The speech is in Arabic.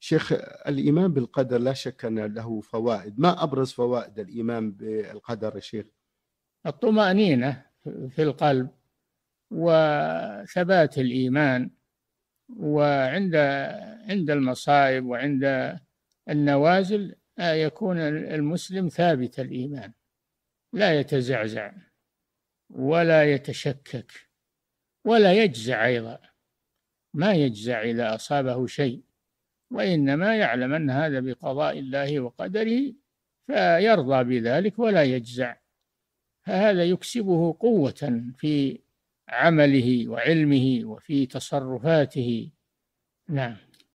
شيخ الإيمان بالقدر لا شك أن له فوائد ما أبرز فوائد الإيمان بالقدر يا شيخ الطمأنينة في القلب وثبات الإيمان وعند عند المصائب وعند النوازل يكون المسلم ثابت الإيمان لا يتزعزع ولا يتشكك ولا يجزع أيضا ما يجزع إذا أصابه شيء وإنما يعلم أن هذا بقضاء الله وقدره فيرضى بذلك ولا يجزع فهذا يكسبه قوة في عمله وعلمه وفي تصرفاته نعم